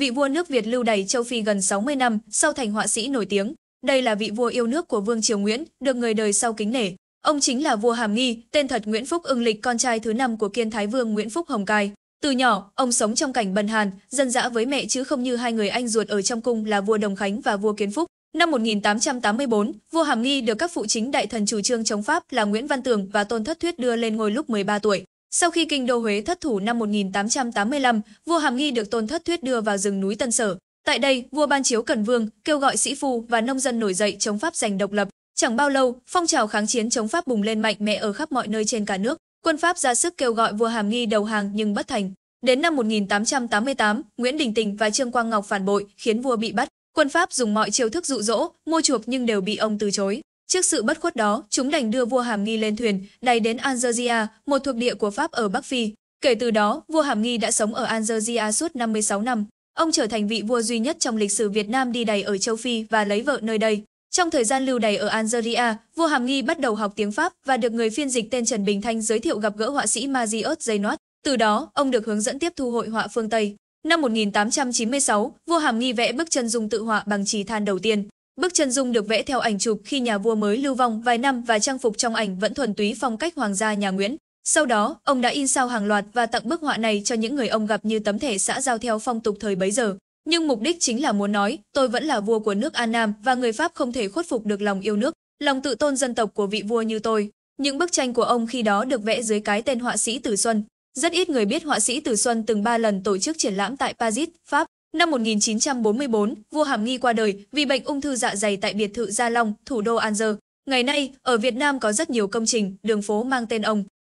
Vị vua nước Việt lưu đày châu Phi gần 60 năm, sau thành họa sĩ nổi tiếng. Đây là vị vua yêu nước của Vương Triều Nguyễn, được người đời sau kính nể. Ông chính là vua Hàm Nghi, tên thật Nguyễn Phúc Ưng Lịch, con trai thứ năm của Kiên Thái Vương Nguyễn Phúc Hồng Cai. Từ nhỏ, ông sống trong cảnh bần hàn, dân dã với mẹ chứ không như hai người anh ruột ở trong cung là vua Đồng Khánh và vua Kiến Phúc. Năm 1884, vua Hàm Nghi được các phụ chính đại thần chủ trương chống Pháp là Nguyễn Văn Tường và Tôn Thất Thuyết đưa lên ngôi lúc 13 tuổi. Sau khi kinh đô Huế thất thủ năm 1885, vua Hàm Nghi được Tôn Thất Thuyết đưa vào rừng núi Tân Sở. Tại đây, vua ban chiếu Cần Vương kêu gọi sĩ phu và nông dân nổi dậy chống Pháp giành độc lập. Chẳng bao lâu, phong trào kháng chiến chống Pháp bùng lên mạnh mẽ ở khắp mọi nơi trên cả nước. Quân Pháp ra sức kêu gọi vua Hàm Nghi đầu hàng nhưng bất thành. Đến năm 1888, Nguyễn Đình Tình và Trương Quang Ngọc phản bội, khiến vua bị bắt. Quân Pháp dùng mọi chiêu thức dụ dỗ, mua chuộc nhưng đều bị ông từ chối. Trước sự bất khuất đó, chúng đành đưa vua Hàm Nghi lên thuyền, đẩy đến Algeria, một thuộc địa của Pháp ở Bắc Phi. Kể từ đó, vua Hàm Nghi đã sống ở Algeria suốt 56 năm. Ông trở thành vị vua duy nhất trong lịch sử Việt Nam đi đầy ở châu Phi và lấy vợ nơi đây. Trong thời gian lưu đày ở Algeria, vua Hàm Nghi bắt đầu học tiếng Pháp và được người phiên dịch tên Trần Bình Thanh giới thiệu gặp gỡ họa sĩ Marius Zeynoat. Từ đó, ông được hướng dẫn tiếp thu hội họa phương Tây. Năm 1896, vua Hàm Nghi vẽ bức chân dung tự họa bằng chì than đầu tiên. Bức chân dung được vẽ theo ảnh chụp khi nhà vua mới lưu vong vài năm và trang phục trong ảnh vẫn thuần túy phong cách hoàng gia nhà Nguyễn. Sau đó, ông đã in sao hàng loạt và tặng bức họa này cho những người ông gặp như tấm thẻ xã giao theo phong tục thời bấy giờ. Nhưng mục đích chính là muốn nói, tôi vẫn là vua của nước An Nam và người Pháp không thể khuất phục được lòng yêu nước, lòng tự tôn dân tộc của vị vua như tôi. Những bức tranh của ông khi đó được vẽ dưới cái tên họa sĩ Tử Xuân. Rất ít người biết họa sĩ Tử Xuân từng ba lần tổ chức triển lãm tại Paris, Pháp, Năm 1944, vua Hàm Nghi qua đời vì bệnh ung thư dạ dày tại biệt thự Gia Long, thủ đô An Dơ. Ngày nay, ở Việt Nam có rất nhiều công trình, đường phố mang tên ông.